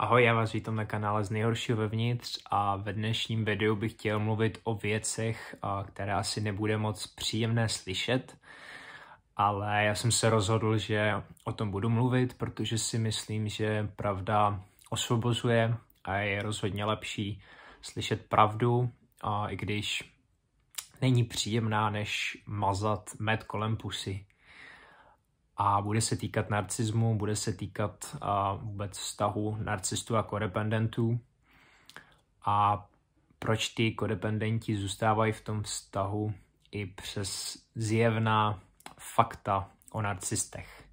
Ahoj, já vás vítám na kanále z nejhoršího vevnitř a ve dnešním videu bych chtěl mluvit o věcech, které asi nebude moc příjemné slyšet, ale já jsem se rozhodl, že o tom budu mluvit, protože si myslím, že pravda osvobozuje a je rozhodně lepší slyšet pravdu, a i když není příjemná, než mazat med kolem pusy a bude se týkat narcismu, bude se týkat a, vůbec vztahu narcistů a kodependentů a proč ty kodependenti zůstávají v tom vztahu i přes zjevná fakta o narcistech.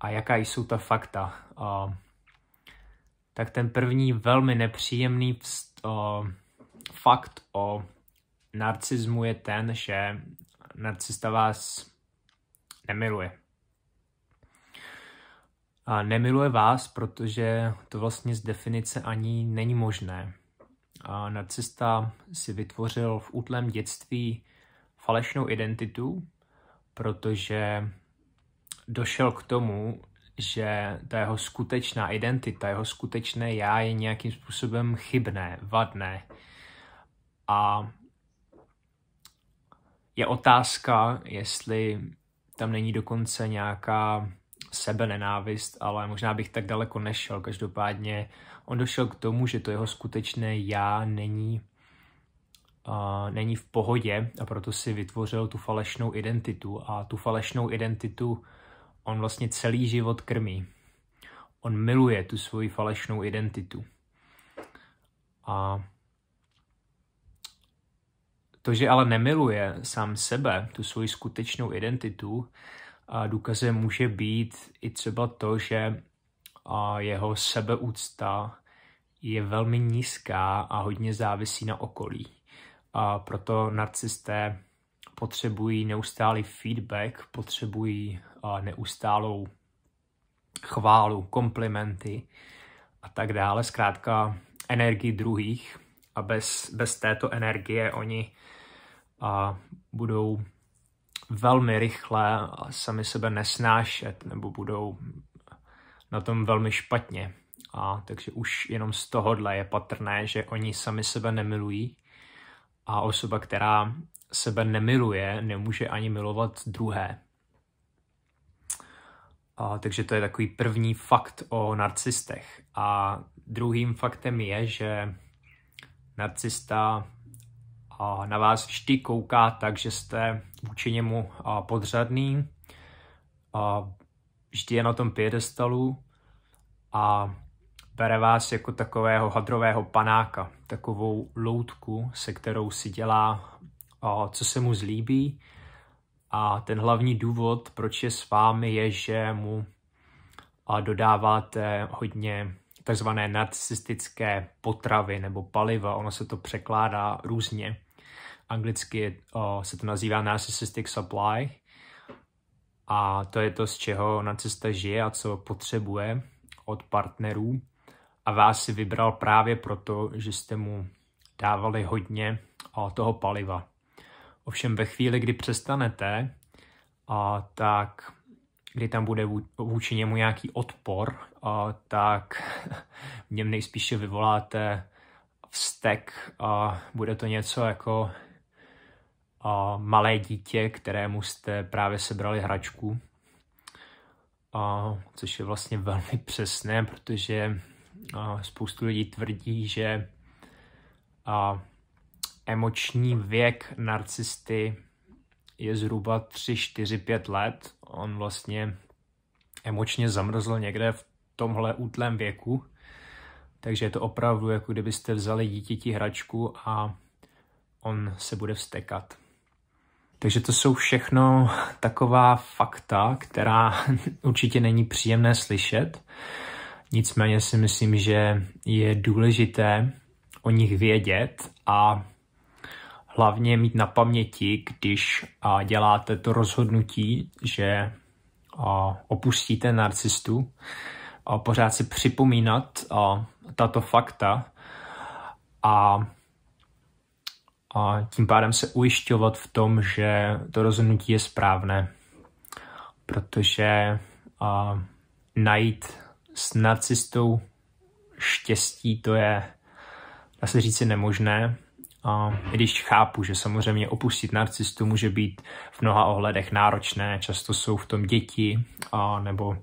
A jaká jsou ta fakta? A, tak ten první velmi nepříjemný vst, fakt o narcismu je ten, že narcista vás nemiluje a nemiluje vás, protože to vlastně z definice ani není možné. A narcista si vytvořil v útlém dětství falešnou identitu, protože došel k tomu, že ta jeho skutečná identita, jeho skutečné já je nějakým způsobem chybné, vadné. A je otázka, jestli tam není dokonce nějaká sebe nenávist, ale možná bych tak daleko nešel. Každopádně on došel k tomu, že to jeho skutečné já není, uh, není v pohodě a proto si vytvořil tu falešnou identitu a tu falešnou identitu on vlastně celý život krmí. On miluje tu svoji falešnou identitu. A to, že ale nemiluje sám sebe, tu svoji skutečnou identitu, důkazem může být i třeba to, že jeho sebeúcta je velmi nízká a hodně závisí na okolí. A proto narcisté potřebují neustálý feedback, potřebují neustálou chválu, komplimenty a tak dále, zkrátka energii druhých a bez, bez této energie oni a, budou velmi rychle sami sebe nesnášet nebo budou na tom velmi špatně. A takže už jenom z tohohle je patrné, že oni sami sebe nemilují a osoba, která sebe nemiluje, nemůže ani milovat druhé. A, takže to je takový první fakt o narcistech. A druhým faktem je, že narcista na vás vždy kouká tak, že jste vůči němu podřadný, vždy je na tom piedestalu a bere vás jako takového hadrového panáka, takovou loutku, se kterou si dělá, co se mu zlíbí. A ten hlavní důvod, proč je s vámi, je, že mu dodáváte hodně takzvané narcistické potravy nebo paliva, ono se to překládá různě anglicky je, o, se to nazývá narcissistic supply. A to je to, z čeho narcista žije a co potřebuje od partnerů. A vás si vybral právě proto, že jste mu dávali hodně o, toho paliva. Ovšem ve chvíli, kdy přestanete, a, tak kdy tam bude vůči němu nějaký odpor, o, tak v něm nejspíše vyvoláte vztek a bude to něco jako a malé dítě, kterému jste právě sebrali hračku. A, což je vlastně velmi přesné, protože a, spoustu lidí tvrdí, že a, emoční věk narcisty je zhruba 3, 4, 5 let. On vlastně emočně zamrzl někde v tomhle útlém věku. Takže je to opravdu, jako kdybyste vzali dítěti hračku a on se bude vstekat. Takže to jsou všechno taková fakta, která určitě není příjemné slyšet. Nicméně si myslím, že je důležité o nich vědět a hlavně mít na paměti, když děláte to rozhodnutí, že opustíte narcistu, pořád si připomínat tato fakta a a tím pádem se ujišťovat v tom, že to rozhodnutí je správné. Protože a, najít s narcistou štěstí, to je, dá se říci, nemožné. A i když chápu, že samozřejmě opustit narcistu může být v mnoha ohledech náročné, často jsou v tom děti a nebo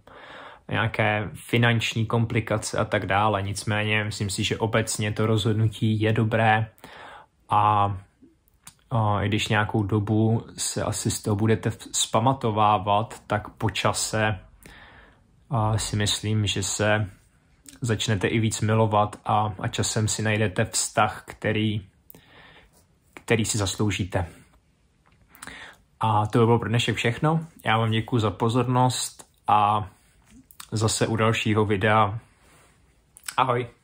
nějaké finanční komplikace a tak dále. Nicméně myslím si, že obecně to rozhodnutí je dobré a a i když nějakou dobu se asi z toho budete spamatovávat, tak po čase si myslím, že se začnete i víc milovat a, a časem si najdete vztah, který, který si zasloužíte. A to by bylo pro dnešek všechno. Já vám děkuji za pozornost a zase u dalšího videa. Ahoj!